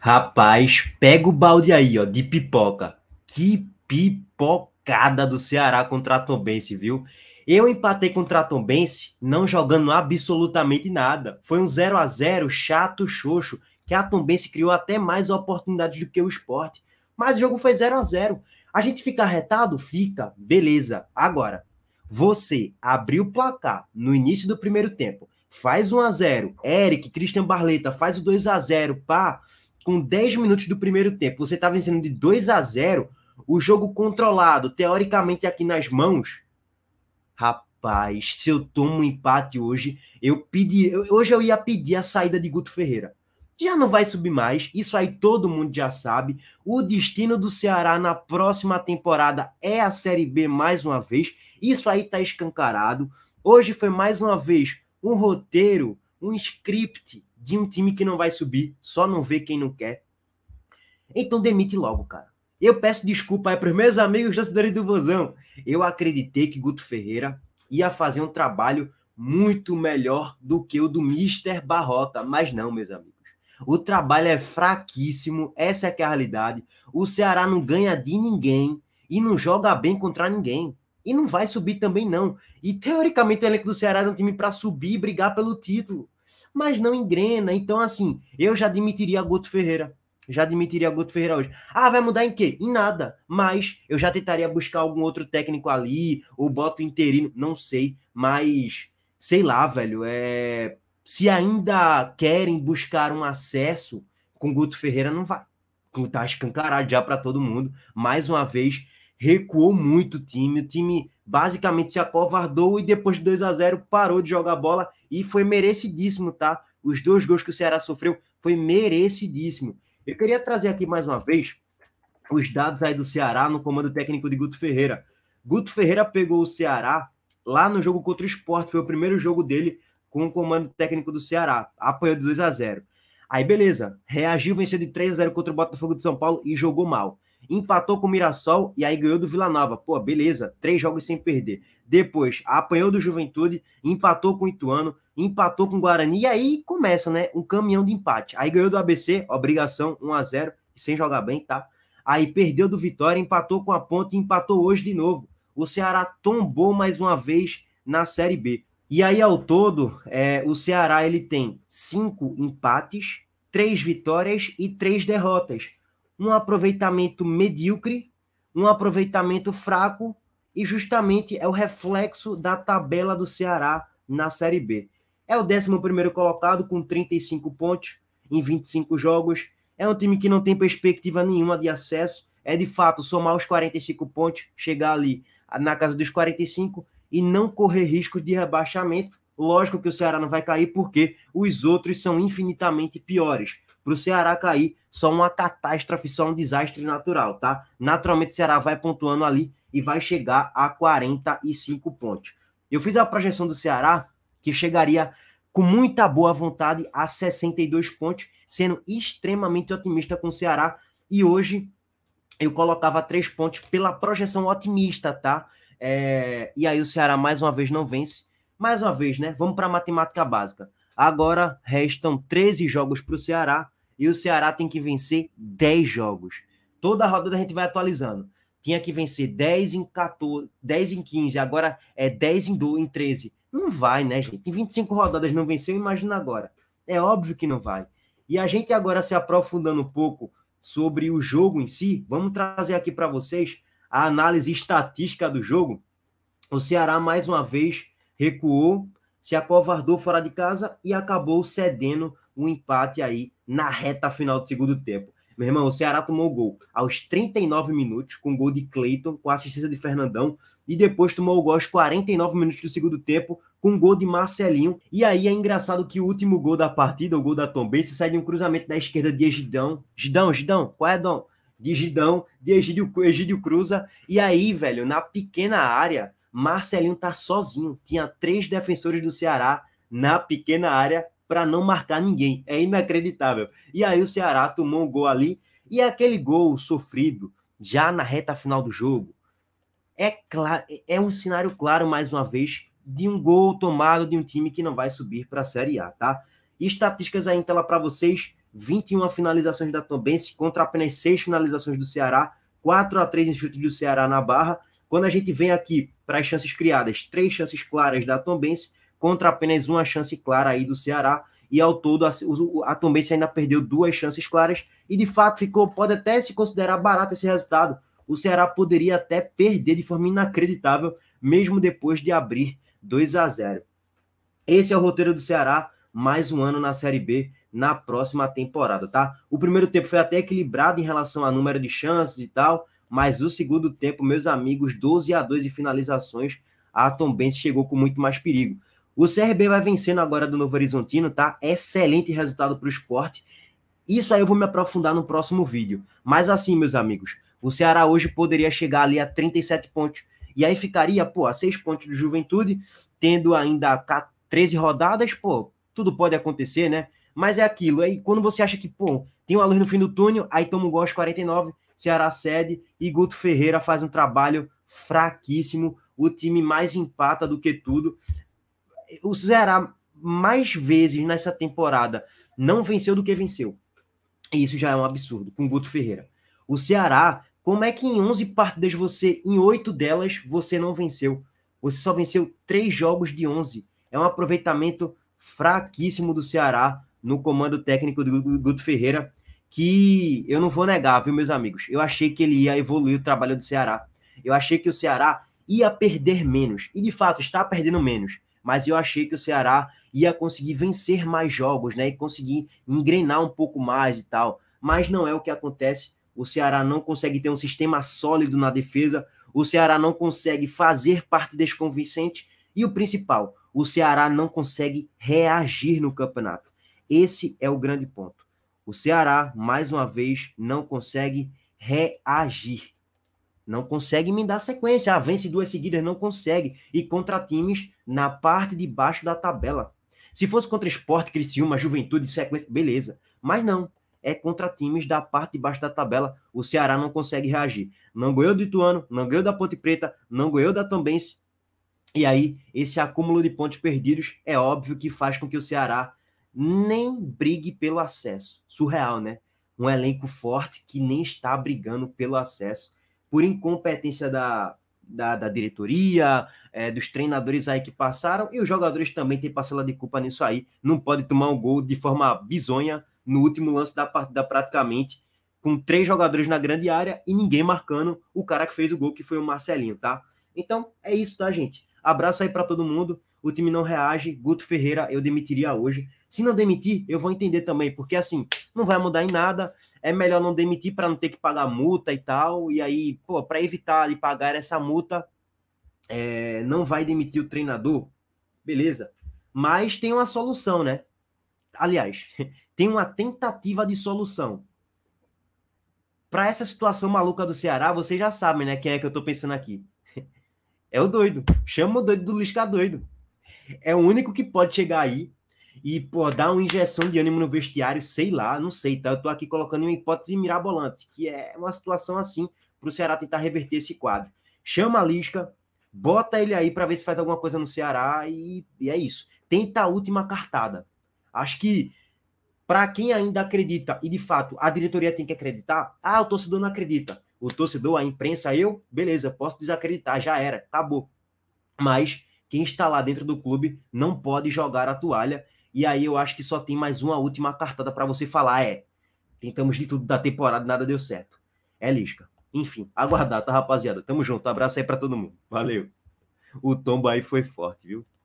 Rapaz, pega o balde aí, ó, de pipoca. Que pipocada do Ceará contra a Tombense, viu? Eu empatei contra a Tombense não jogando absolutamente nada. Foi um 0 a 0 chato, xoxo, que a Tombense criou até mais oportunidades do que o esporte. Mas o jogo foi 0 a 0 A gente fica retado? Fica, beleza. Agora, você abriu o placar no início do primeiro tempo, faz 1 a 0 Eric, Christian Barleta faz o 2 a 0 pá com 10 minutos do primeiro tempo, você está vencendo de 2 a 0, o jogo controlado, teoricamente aqui nas mãos. Rapaz, se eu tomo um empate hoje, eu pedi, hoje eu ia pedir a saída de Guto Ferreira. Já não vai subir mais, isso aí todo mundo já sabe. O destino do Ceará na próxima temporada é a Série B mais uma vez. Isso aí tá escancarado. Hoje foi mais uma vez um roteiro, um script de um time que não vai subir, só não vê quem não quer. Então demite logo, cara. Eu peço desculpa aí para os meus amigos cidade do Vozão. Eu acreditei que Guto Ferreira ia fazer um trabalho muito melhor do que o do Mister Barrota, mas não, meus amigos. O trabalho é fraquíssimo, essa é, é a realidade. O Ceará não ganha de ninguém e não joga bem contra ninguém. E não vai subir também, não. E teoricamente o elenco do Ceará é um time para subir e brigar pelo título mas não engrena. Então, assim, eu já admitiria Guto Ferreira. Já admitiria Guto Ferreira hoje. Ah, vai mudar em quê? Em nada. Mas eu já tentaria buscar algum outro técnico ali, ou boto interino, não sei. Mas, sei lá, velho, é... se ainda querem buscar um acesso com Guto Ferreira, não vai. Tá escancarado já para todo mundo. Mais uma vez, recuou muito o time. O time basicamente se acovardou e depois de 2 a 0 parou de jogar bola e foi merecidíssimo, tá? Os dois gols que o Ceará sofreu foi merecidíssimo. Eu queria trazer aqui mais uma vez os dados aí do Ceará no comando técnico de Guto Ferreira. Guto Ferreira pegou o Ceará lá no jogo contra o Sport, foi o primeiro jogo dele com o comando técnico do Ceará. Apanhou de 2 a 0. Aí beleza, reagiu, venceu de 3 a 0 contra o Botafogo de São Paulo e jogou mal empatou com o Mirassol e aí ganhou do Vila Nova. Pô, beleza, três jogos sem perder. Depois, apanhou do Juventude, empatou com o Ituano, empatou com o Guarani, e aí começa, né, um caminhão de empate. Aí ganhou do ABC, obrigação, 1 a 0 sem jogar bem, tá? Aí perdeu do Vitória, empatou com a Ponte e empatou hoje de novo. O Ceará tombou mais uma vez na Série B. E aí, ao todo, é, o Ceará ele tem cinco empates, três vitórias e três derrotas um aproveitamento medíocre, um aproveitamento fraco, e justamente é o reflexo da tabela do Ceará na Série B. É o 11 colocado com 35 pontos em 25 jogos. É um time que não tem perspectiva nenhuma de acesso. É de fato somar os 45 pontos, chegar ali na casa dos 45 e não correr riscos de rebaixamento. Lógico que o Ceará não vai cair porque os outros são infinitamente piores para o Ceará cair, só uma catástrofe, só um desastre natural, tá? Naturalmente o Ceará vai pontuando ali e vai chegar a 45 pontos. Eu fiz a projeção do Ceará que chegaria com muita boa vontade a 62 pontos, sendo extremamente otimista com o Ceará e hoje eu colocava três pontos pela projeção otimista, tá? É... e aí o Ceará mais uma vez não vence. Mais uma vez, né? Vamos para a matemática básica. Agora restam 13 jogos para o Ceará, e o Ceará tem que vencer 10 jogos. Toda a rodada a gente vai atualizando. Tinha que vencer 10 em 14, 10 em 15, agora é 10 em 12, em 13. Não vai, né, gente? Em 25 rodadas não venceu, imagina agora. É óbvio que não vai. E a gente agora se aprofundando um pouco sobre o jogo em si, vamos trazer aqui para vocês a análise estatística do jogo. O Ceará mais uma vez recuou, se acovardou fora de casa e acabou cedendo um empate aí na reta final do segundo tempo. Meu irmão, o Ceará tomou gol aos 39 minutos, com gol de Cleiton, com assistência de Fernandão, e depois tomou o gol aos 49 minutos do segundo tempo, com gol de Marcelinho. E aí é engraçado que o último gol da partida, o gol da Tombense, sai de um cruzamento da esquerda de Egidão. Gidão, Gidão, qual é, Dom? De Gidão, de Egídio, Egídio Cruza. E aí, velho, na pequena área, Marcelinho tá sozinho. Tinha três defensores do Ceará na pequena área para não marcar ninguém. É inacreditável. E aí o Ceará tomou um gol ali e é aquele gol sofrido já na reta final do jogo. É claro, é um cenário claro mais uma vez de um gol tomado de um time que não vai subir para a Série A, tá? E estatísticas aí em tela para vocês, 21 finalizações da Tombense contra apenas 6 finalizações do Ceará, 4 a 3 em chute do Ceará na barra. Quando a gente vem aqui para as chances criadas, três chances claras da Tombense contra apenas uma chance clara aí do Ceará. E ao todo, a, a Tombense ainda perdeu duas chances claras. E de fato, ficou, pode até se considerar barato esse resultado. O Ceará poderia até perder de forma inacreditável, mesmo depois de abrir 2 a 0. Esse é o roteiro do Ceará, mais um ano na Série B na próxima temporada, tá? O primeiro tempo foi até equilibrado em relação a número de chances e tal, mas o segundo tempo, meus amigos, 12 a 2 de finalizações, a Tombense chegou com muito mais perigo. O CRB vai vencendo agora do Novo Horizontino, tá? Excelente resultado para o esporte. Isso aí eu vou me aprofundar no próximo vídeo. Mas assim, meus amigos, o Ceará hoje poderia chegar ali a 37 pontos. E aí ficaria, pô, a 6 pontos do Juventude, tendo ainda 13 rodadas, pô, tudo pode acontecer, né? Mas é aquilo. Aí quando você acha que, pô, tem uma luz no fim do túnel, aí toma um gol aos 49, Ceará cede e Guto Ferreira faz um trabalho fraquíssimo. O time mais empata do que tudo o Ceará mais vezes nessa temporada não venceu do que venceu. E isso já é um absurdo com Guto Ferreira. O Ceará, como é que em 11 partidas você, em 8 delas, você não venceu? Você só venceu 3 jogos de 11. É um aproveitamento fraquíssimo do Ceará no comando técnico do Guto Ferreira, que eu não vou negar, viu, meus amigos? Eu achei que ele ia evoluir o trabalho do Ceará. Eu achei que o Ceará ia perder menos. E de fato está perdendo menos mas eu achei que o Ceará ia conseguir vencer mais jogos, né? E conseguir engrenar um pouco mais e tal. Mas não é o que acontece. O Ceará não consegue ter um sistema sólido na defesa, o Ceará não consegue fazer parte desconvincente e o principal, o Ceará não consegue reagir no campeonato. Esse é o grande ponto. O Ceará, mais uma vez, não consegue reagir não consegue me dar sequência. Ah, vence duas seguidas, não consegue. E contra times na parte de baixo da tabela. Se fosse contra esporte, Criciúma, Juventude, sequência, beleza. Mas não, é contra times da parte de baixo da tabela. O Ceará não consegue reagir. Não ganhou do Ituano, não ganhou da Ponte Preta, não ganhou da Tombense. E aí, esse acúmulo de pontos perdidos é óbvio que faz com que o Ceará nem brigue pelo acesso. Surreal, né? Um elenco forte que nem está brigando pelo acesso por incompetência da, da, da diretoria, é, dos treinadores aí que passaram, e os jogadores também têm parcela de culpa nisso aí. Não pode tomar um gol de forma bizonha no último lance da partida, praticamente, com três jogadores na grande área e ninguém marcando o cara que fez o gol, que foi o Marcelinho, tá? Então é isso, tá, gente? Abraço aí para todo mundo o time não reage. Guto Ferreira, eu demitiria hoje. Se não demitir, eu vou entender também, porque assim, não vai mudar em nada. É melhor não demitir para não ter que pagar multa e tal. E aí, pô, para evitar de pagar essa multa, é, não vai demitir o treinador. Beleza. Mas tem uma solução, né? Aliás, tem uma tentativa de solução. Para essa situação maluca do Ceará, vocês já sabem, né? Quem é que eu tô pensando aqui? É o doido. Chama o doido do Lisca doido. É o único que pode chegar aí e pô, dar uma injeção de ânimo no vestiário, sei lá, não sei, tá? Eu tô aqui colocando uma hipótese mirabolante, que é uma situação assim para o Ceará tentar reverter esse quadro. Chama a Lisca, bota ele aí para ver se faz alguma coisa no Ceará e, e é isso. Tenta a última cartada. Acho que para quem ainda acredita, e de fato a diretoria tem que acreditar, ah, o torcedor não acredita. O torcedor, a imprensa, eu, beleza, posso desacreditar, já era, acabou. Mas quem está lá dentro do clube não pode jogar a toalha. E aí eu acho que só tem mais uma última cartada para você falar: é, tentamos de tudo da temporada, nada deu certo. É Lisca. Enfim, aguardar, tá, rapaziada? Tamo junto. abraço aí para todo mundo. Valeu. O tombo aí foi forte, viu?